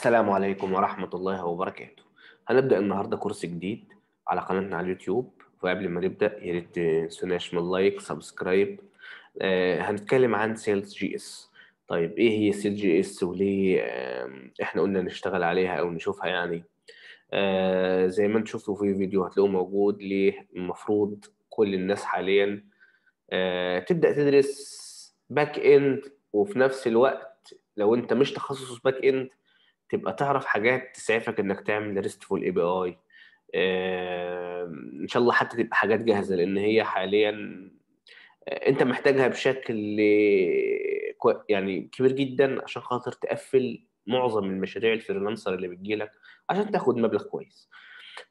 السلام عليكم ورحمة الله وبركاته هنبدأ النهاردة كورس جديد على قناتنا على اليوتيوب وقبل ما نبدأ يا ريت تنسوناش من لايك سبسكرايب آه هنتكلم عن سيلز جي اس طيب ايه هي سيلز جي اس وليه آه احنا قلنا نشتغل عليها او نشوفها يعني آه زي ما انتم شفتوا في فيديو هتلاقوه موجود ليه المفروض كل الناس حاليا آه تبدأ تدرس باك اند وفي نفس الوقت لو انت مش تخصص باك اند تبقى تعرف حاجات تسعفك انك تعمل ريستفول اي بي اي ان شاء الله حتى تبقى حاجات جاهزه لان هي حاليا آه، انت محتاجها بشكل يعني كبير جدا عشان خاطر تقفل معظم المشاريع الفريلانسر اللي بتجيلك عشان تاخد مبلغ كويس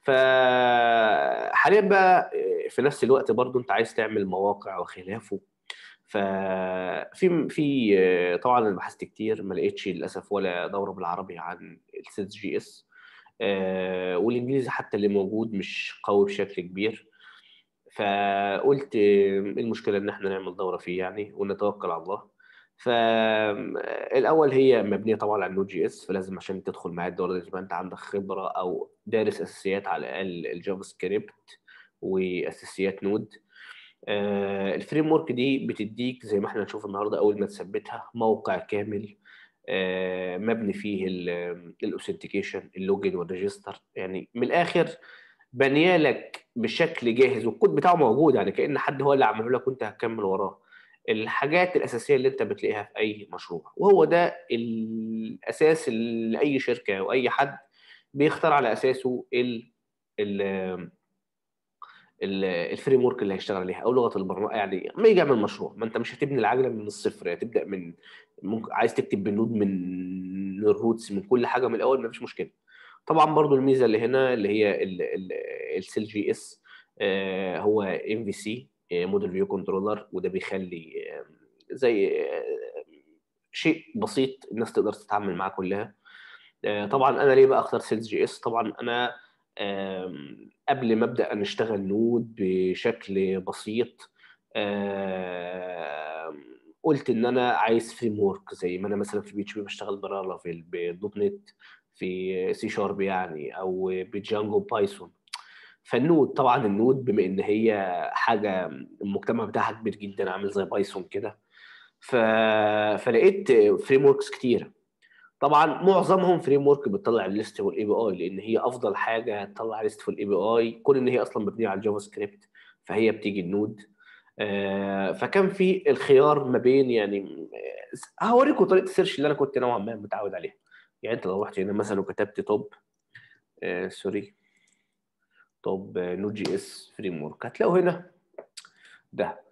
فحاليا بقى آه، في نفس الوقت برضو انت عايز تعمل مواقع وخلافه ففي في طبعا انا بحثت كتير ما لقيتش للاسف ولا دوره بالعربي عن السيت جي اس والانجليزي حتى اللي موجود مش قوي بشكل كبير فقلت إيه المشكله ان احنا نعمل دوره فيه يعني ونتوكل على الله فالاول هي مبنيه طبعا على النود جي اس فلازم عشان تدخل معايا الدوره يبقى انت عندك خبره او دارس اساسيات على الاقل الجافا سكريبت واساسيات نود آه، الفريم ورك دي بتديك زي ما احنا هنشوف النهارده اول ما تثبتها موقع كامل آه، مبني فيه الاوثنتيكيشن اللوجن والريجستر يعني من الاخر بنيالك بشكل جاهز والكود بتاعه موجود يعني كان حد هو اللي عمله لك وانت هتكمل وراه الحاجات الاساسيه اللي انت بتلاقيها في اي مشروع وهو ده الاساس لاي شركه او اي حد بيختار على اساسه ال الفريم ورك اللي هيشتغل عليها او لغه البرمجه يعني ما يجي يعمل مشروع ما انت مش هتبني العجله من الصفر يعني تبدا من ممكن عايز تكتب بالنود من الروتس من كل حاجه من الاول ما فيش مشكله طبعا برضو الميزه اللي هنا اللي هي السيل جي اس هو ام في سي موديل فيو كنترولر وده بيخلي آه، زي آه، شيء بسيط الناس تقدر تتعامل معاه كلها آه، طبعا انا ليه بقى اختار سيلز جي اس طبعا انا قبل ما ابدا نشتغل نود بشكل بسيط قلت ان انا عايز فريم ورك زي ما انا مثلا في بي اتش بي بشتغل برالافيل بدوت نت في سي شارب يعني او بجانجو بايثون فالنود طبعا النود بما ان هي حاجه المجتمع بتاعها كبير جدا عامل زي بايثون كده ف... فلقيت فريم وركس كتيره طبعا معظمهم فريم ورك بتطلع الليست والاي بي اي لان هي افضل حاجه هتطلع ليست والاي بي اي كون ان هي اصلا مبنيه على الجافا سكريبت فهي بتيجي النود آه، فكان في الخيار ما بين يعني آه، هوريكم طريقه السيرش اللي انا كنت نوعا ما متعود عليها يعني انت لو رحت هنا مثلا وكتبت توب آه، سوري توب نود جي اس فريم ورك هتلاقوا هنا ده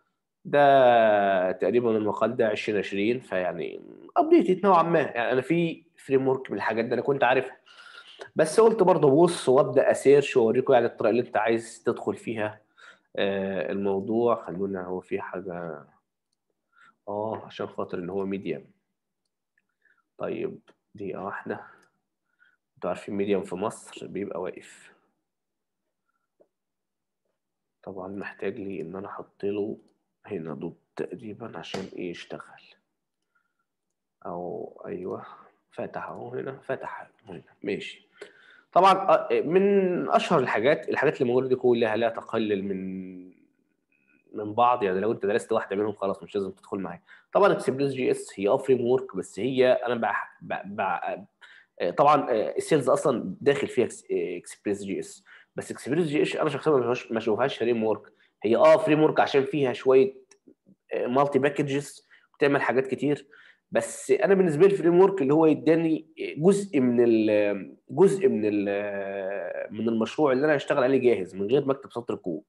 ده تقريبا المقال ده 2020 فيعني ابديت نوعا ما يعني انا في فريم ورك من الحاجات دي انا كنت عارفها بس قلت برضه بص وابدا اسيرش واوريكم يعني الطريقه اللي انت عايز تدخل فيها آه، الموضوع خلونا هو في حاجه اه عشان خاطر ان هو ميديم طيب دقيقه آه، واحده انتوا عارفين ميديم في مصر بيبقى واقف طبعا محتاج لي ان انا احط له هنا دوت تقريبا عشان ايه يشتغل او ايوه فتح اهو هنا فتح هنا ماشي طبعا من اشهر الحاجات الحاجات اللي موجوده دي كلها لا تقلل من من بعض يعني لو انت درست واحده منهم خلاص مش لازم تدخل معايا طبعا اكسبريس جي اس هي اه فريم ورك بس هي انا بح... بح... بح... طبعا السيلز اصلا داخل فيها اكسبريس جي اس بس اكسبريس جي اس انا شخصيا ما بشوفهاش فريم ورك هي اه فريم ورك عشان فيها شويه مالتي آه، باكجز بتعمل حاجات كتير بس انا بالنسبه لي الفريم ورك اللي هو يداني جزء من جزء من آه، من المشروع اللي انا هشتغل عليه جاهز من غير ما اكتب سطر كود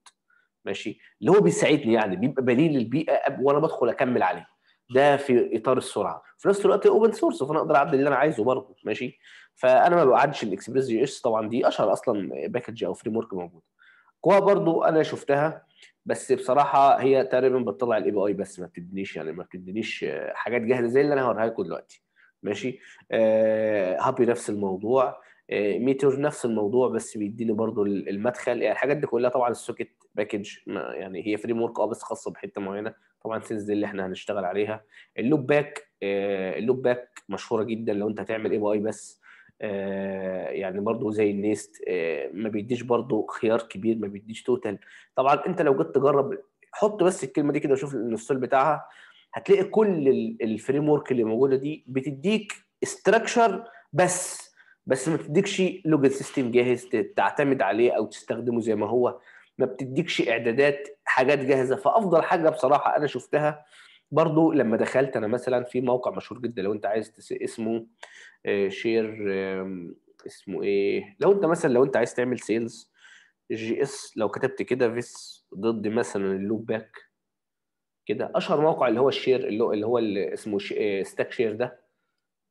ماشي اللي هو بيساعدني يعني بيبقى بديل للبيئه وانا بدخل اكمل عليه ده في اطار السرعه في نفس الوقت اوبن سورس فانا اقدر اعدل اللي انا عايزه برضه ماشي فانا ما بقعدش الاكسبريس جي اس طبعا دي اشهر اصلا باكج او فريم ورك موجود كوا برضه انا شفتها بس بصراحه هي تقريبا بتطلع الاي بي اي بس ما بتدينيش يعني ما بتدينيش آه، حاجات جاهزه زي اللي انا هوريها لكم دلوقتي ماشي آه هابي نفس الموضوع آه ميتور نفس الموضوع بس بيديني برضو المدخل يعني الحاجات دي كلها طبعا السوكيت باكج يعني هي فريم ورك اه بس خاصه بحته معينه طبعا سينس دي اللي احنا هنشتغل عليها اللوب باك آه اللوب باك مشهوره جدا لو انت هتعمل اي بي اي بس آه، يعني برضه زي النيست آه، ما بيديش برضه خيار كبير ما بيديش توتال طبعا انت لو جيت تجرب حط بس الكلمه دي كده وشوف الانستول بتاعها هتلاقي كل الفريم ورك اللي موجوده دي بتديك استراكشر بس بس ما بتديكش لوجن سيستم جاهز تعتمد عليه او تستخدمه زي ما هو ما بتديكش اعدادات حاجات جاهزه فافضل حاجه بصراحه انا شفتها برضو لما دخلت انا مثلا في موقع مشهور جدا لو انت عايز تس... اسمه شير آه، اسمه ايه لو انت مثلا لو انت عايز تعمل سيلز جي اس لو كتبت كده فيس ضد مثلا اللوب باك كده اشهر موقع اللي هو الشير اللي هو اللي, هو اللي اسمه ستاك آه، شير ده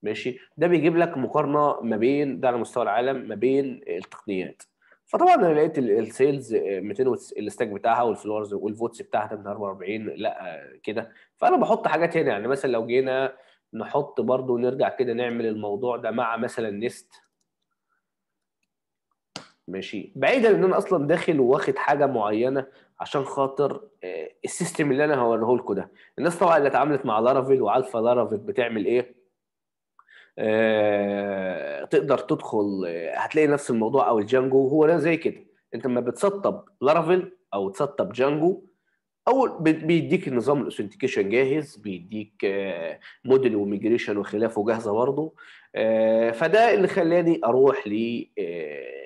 ماشي ده بيجيب لك مقارنه ما بين ده على مستوى العالم ما بين التقنيات فطبعا انا لقيت السيلز 200 الاستاك بتاعها والفلورز والفوتس بتاعها 42 لا آه، كده فانا بحط حاجات هنا يعني مثلا لو جينا نحط برضو نرجع كده نعمل الموضوع ده مع مثلا نست ماشي بعيدا ان انا اصلا داخل واخد حاجه معينه عشان خاطر آه، السيستم اللي انا هوريه لكم ده الناس طبعا اللي اتعاملت مع لارافيل والفا لارافيل بتعمل ايه آه، تقدر تدخل آه، هتلاقي نفس الموضوع او الجانجو هو ده زي كده انت لما بتسطب لارافيل او تسطب جانجو او بيديك النظام الاوثنتيكيشن جاهز بيديك موديل آه، وميجريشن وخلافه جاهزه برضه فده اللي خلاني اروح ل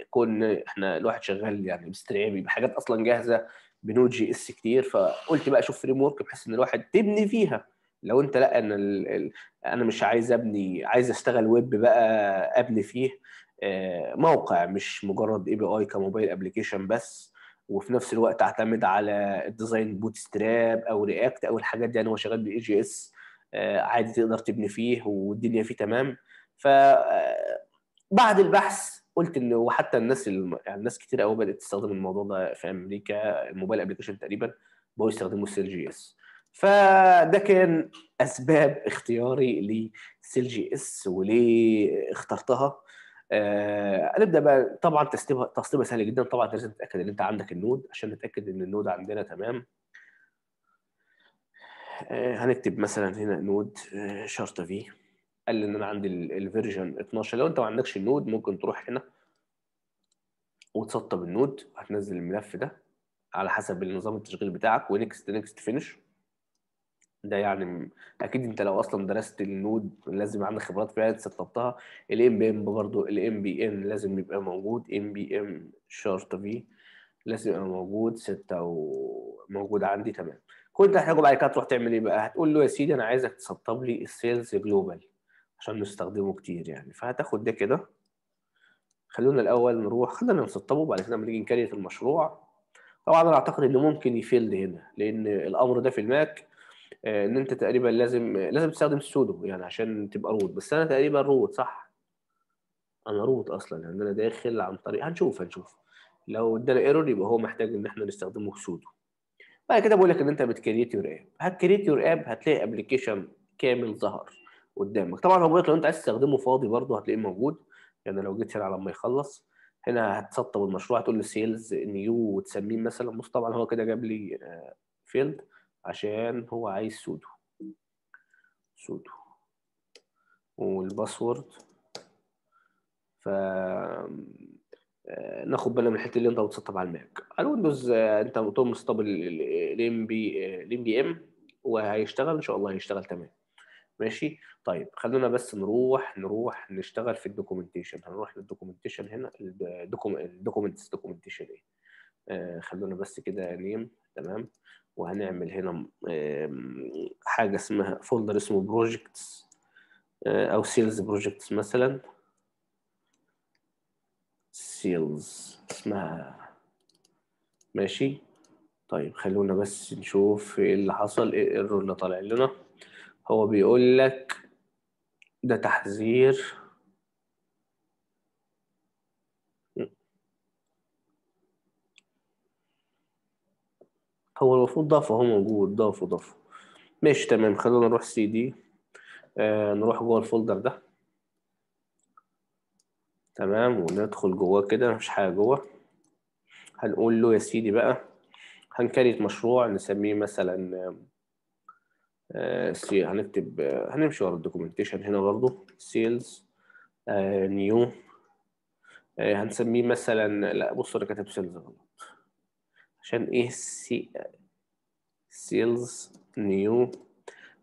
كون احنا الواحد شغال يعني باسترعابي بحاجات اصلا جاهزه بنود جي اس كتير فقلت بقى اشوف فريم ورك بحيث ان الواحد تبني فيها لو انت لا انا انا مش عايز ابني عايز اشتغل ويب بقى ابني فيه آه، موقع مش مجرد اي بي اي كموبايل ابلكيشن بس وفي نفس الوقت اعتمد على الديزاين بوت ستراب او رياكت او الحاجات دي يعني هو شغال باي جي اس عادي تقدر تبني فيه والدنيا فيه تمام ف آه، بعد البحث قلت ان وحتى الناس يعني الناس كتير قوي بدات تستخدم الموضوع ده في امريكا الموبايل ابلكيشن تقريبا بقوا يستخدموا السيل جي اس فده كان اسباب اختياري لسيل جي اس وليه اخترتها آه نبدا بقى طبعا تسطيبها سهل جدا طبعا لازم تتاكد ان انت عندك النود عشان نتاكد ان النود عندنا تمام آه هنكتب مثلا هنا نود آه، شرطه في قال لي ان انا عندي الفيرجن 12 لو انت ما عندكش النود ممكن تروح هنا وتسطب النود هتنزل الملف ده على حسب النظام التشغيل بتاعك ونكست نكست فينش ده يعني اكيد انت لو اصلا درست النود لازم عندك خبرات فيها سطبتها الام بي ام برضه الام بي ان لازم يبقى موجود ام بي ام شرط في لازم يبقى موجود ستة وموجود عندي تمام كنت هحتاجه بعد كده تروح تعمل ايه بقى هتقول له يا سيدي انا عايزك تسطب لي السيلز جلوبال عشان نستخدمه كتير يعني فهتاخد ده كده خلونا الاول نروح خلينا نسطبه بعد كده لما نيجي نكريت المشروع طبعا انا اعتقد انه ممكن يفيلد هنا لان الامر ده في الماك آه، ان انت تقريبا لازم لازم تستخدم السودو يعني عشان تبقى روت بس انا تقريبا روت صح انا روت اصلا يعني انا داخل عن طريق هنشوف هنشوف لو ادانا ايرور يبقى هو محتاج ان احنا نستخدمه سودو بعد كده بقول لك ان انت بتكريت يور اب هتكريت يور اب هتلاقي ابلكيشن كامل ظهر قدامك طبعا هو بيقول لو انت عايز تستخدمه فاضي برضه هتلاقيه موجود يعني لو جيت هنا على ما يخلص هنا هتسطب المشروع هتقول له سيلز نيو وتسميه مثلا بص طبعا هو كده جاب لي فيلد آه، عشان هو عايز سودو سودو والباسورد ف آه، ناخد بالنا من الحته اللي انت بتسطب على الماك على الويندوز آه، انت بتقوم مسطب الام بي الام بي ام وهيشتغل ان شاء الله هيشتغل تمام ماشي طيب خلونا بس نروح نروح نشتغل في الدوكيومنتيشن هنروح للدوكيومنتيشن هنا الدوكيومنتس دوكيومنتيشن ايه آه، خلونا بس كده نيم تمام وهنعمل هنا حاجه اسمها فولدر اسمه بروجكتس آه، او سيلز بروجكتس مثلا سيلز اسمها ماشي طيب خلونا بس نشوف ايه اللي حصل ايه الايرور اللي طالع لنا هو بيقول لك ده تحذير هو المفروض ضافه هو موجود ضافه ضافه ماشي تمام خلونا نروح سي دي آه نروح جوه الفولدر ده تمام وندخل جواه كده مفيش حاجة جوه هنقول له يا سيدي بقى هنكريت مشروع نسميه مثلا آه سي هنكتب آه هنمشي ورا الدوكيومنتيشن هنا برضه سيلز نيو آه، آه، هنسميه مثلا لا بص انا كاتب سيلز غلط عشان ايه سي سيلز نيو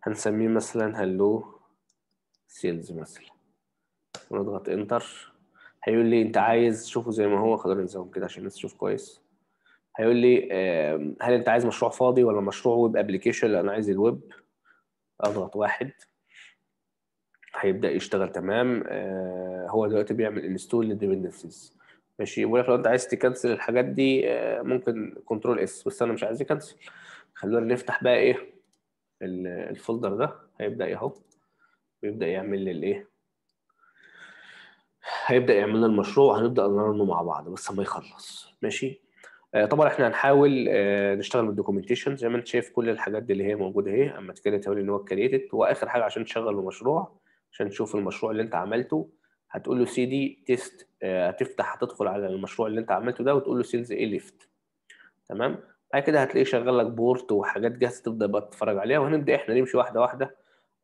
هنسميه مثلا هلو سيلز مثلا ونضغط انتر هيقول لي انت عايز شوفه زي ما هو خلينا نزوم كده عشان الناس تشوف كويس هيقول لي هل انت عايز مشروع فاضي ولا مشروع ويب ابلكيشن انا عايز الويب اضغط واحد هيبدا يشتغل تمام آه، هو دلوقتي بيعمل انستول للديبندنسيز ماشي بيقول لك لو انت عايز تكنسل الحاجات دي آه، ممكن كنترول اس بس انا مش عايز اكنسل خلونا نفتح بقى ايه الفولدر ده هيبدا ايه اهو ويبدا يعمل لي الايه هيبدا يعمل لنا المشروع وهنبدا نرنه مع بعض بس ما يخلص ماشي آه، طبعا احنا هنحاول آه، نشتغل بالدوكيومنتيشن زي ما انت شايف كل الحاجات دي اللي هي موجوده اهي اما تكريت اقول ان هو كريتد واخر حاجه عشان تشغل المشروع عشان تشوف المشروع اللي انت عملته هتقول له سي دي تيست آه، هتفتح هتدخل على المشروع اللي انت عملته ده وتقول له سيلز ايه ليفت تمام بعد كده هتلاقيه شغال لك بورت وحاجات جاهزه تبدا بقى تتفرج عليها وهنبدا احنا نمشي واحده واحده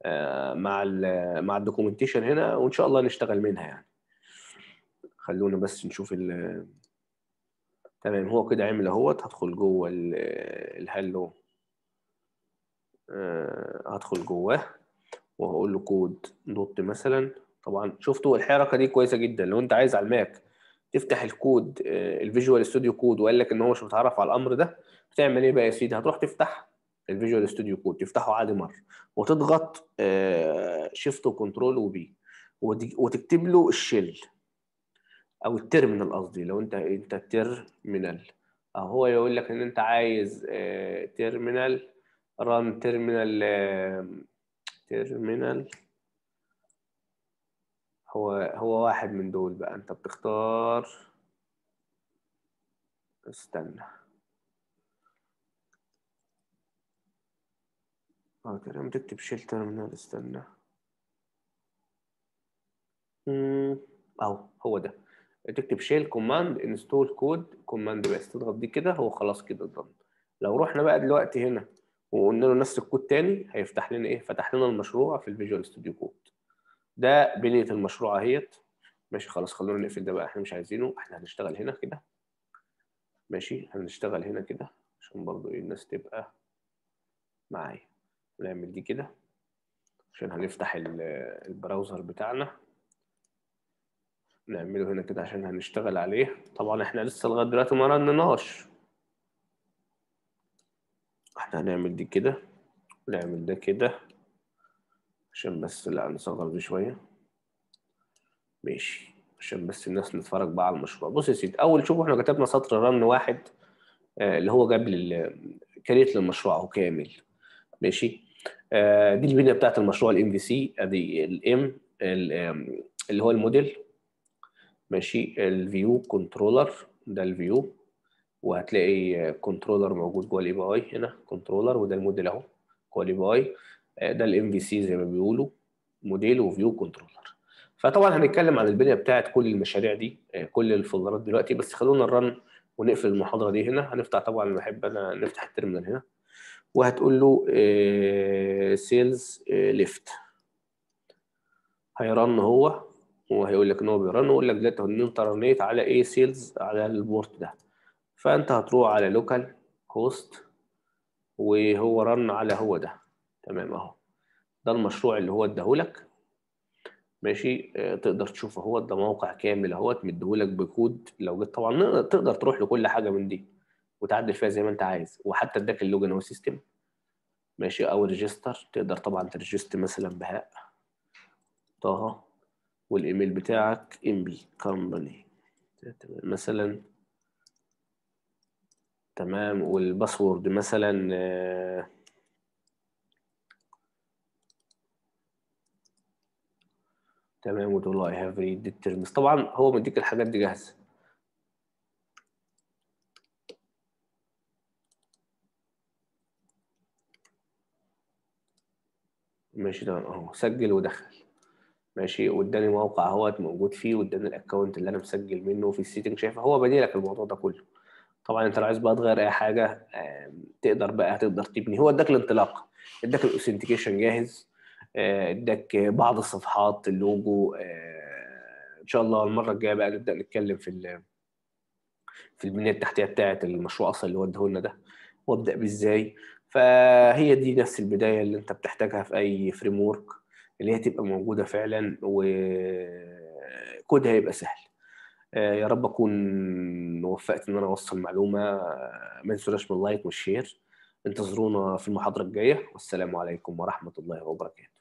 آه، مع الـ مع الدوكيومنتيشن هنا وان شاء الله نشتغل منها يعني خلونا بس نشوف ال تمام هو كده عمل اهوت هدخل جوه الهالو آه، هدخل جواه وهقول له كود دوت مثلا طبعا شفتوا الحركه دي كويسه جدا لو انت عايز على الماك تفتح الكود آه، الفيجوال ستوديو كود وقال لك ان هو مش متعرف على الامر ده بتعمل ايه بقى يا سيدي هتروح تفتح الفيجوال ستوديو كود تفتحه عادي مره وتضغط شيفت وكنترول وبي وتكتب له الشيل او التيرمينال قصدي لو انت انت تيرمينال اهو هو يقول لك ان انت عايز آه، تيرمينال ران تيرمينال تيرمينال هو هو واحد من دول بقى انت بتختار استنى اه كلام تكتب شيل ترمينال استنى اهو هو ده تكتب شيل كوماند انستول كود كوماند بس تضغط دي كده هو خلاص كده اتضمن لو رحنا بقى دلوقتي هنا وقلنا له نفس الكود تاني هيفتح لنا ايه فتح لنا المشروع في الفيجوال ستوديو كود ده بنيه المشروع اهيت ماشي خلاص خلونا نقفل ده بقى احنا مش عايزينه احنا هنشتغل هنا كده ماشي هنشتغل هنا كده عشان برضو ايه الناس تبقى معايا نعمل دي كده عشان هنفتح البراوزر بتاعنا نعمله هنا كده عشان هنشتغل عليه طبعا احنا لسه لغايه دلوقتي ما رنناش احنا هنعمل دي كده نعمل ده كده عشان بس اللي نصغر دي شوية ماشي عشان بس الناس نتفرج بقى على المشروع بص يا سيدي أول شوفوا احنا كتبنا سطر رن واحد آه اللي هو جاب كريت للمشروع أهو كامل ماشي آه دي البنية بتاعه المشروع الام في سي ادي الام اللي هو الموديل ماشي الفيو كنترولر ده الفيو وهتلاقي كنترولر موجود جوه الاي بي اي هنا كنترولر وده الموديل اهو جوه الاي بي اي آه، ده الام في سي زي ما بيقولوا موديل وفيو كنترولر فطبعا هنتكلم عن البنيه بتاعه كل المشاريع دي آه، كل الفولدرات دلوقتي بس خلونا نرن ونقفل المحاضره دي هنا هنفتح طبعا بحب انا نفتح الترمينال هنا وهتقول له سيلز آه، ليفت هيرن هو وهيقول لك ان هو بيرن ويقول لك دلوقتي ان انت رنيت على ايه سيلز على البورت ده فانت هتروح على لوكال هوست وهو رن على هو ده تمام اهو ده المشروع اللي هو اداهولك ماشي آه، تقدر تشوف اهو ده موقع كامل اهوت مديهولك بكود لو جيت طبعا آه، تقدر تروح لكل حاجه من دي وتعدل فيها زي ما انت عايز وحتى اداك اللوجن والسيستم سيستم ماشي او ريجستر تقدر طبعا ترجست مثلا بهاء طه والايميل بتاعك ام بي كومباني مثلا تمام والباسورد مثلا آه، تمام وتقول له I have read the terms طبعا هو مديك الحاجات دي جاهزه ماشي تمام اهو سجل ودخل ماشي واداني موقع اهوت موجود فيه واداني الاكونت اللي انا مسجل منه في السيتنج شايف هو بديلك لك الموضوع ده كله طبعا انت لو عايز بقى تغير اي حاجه تقدر بقى تقدر تبني هو اداك الانطلاقه اداك الاوثنتيكيشن جاهز آه، اداك بعض الصفحات اللوجو آه، ان شاء الله المره الجايه بقى نبدا نتكلم في في البنيه التحتيه بتاعه المشروع اصلا اللي وديه لنا ده وابدا بيه ازاي فهي دي نفس البدايه اللي انت بتحتاجها في اي فريم ورك اللي هي تبقى موجوده فعلا وكودها يبقى سهل آه، يا رب اكون وفقت ان انا اوصل معلومه ما تنسوناش من اللايك والشير انتظرونا في المحاضره الجايه والسلام عليكم ورحمه الله وبركاته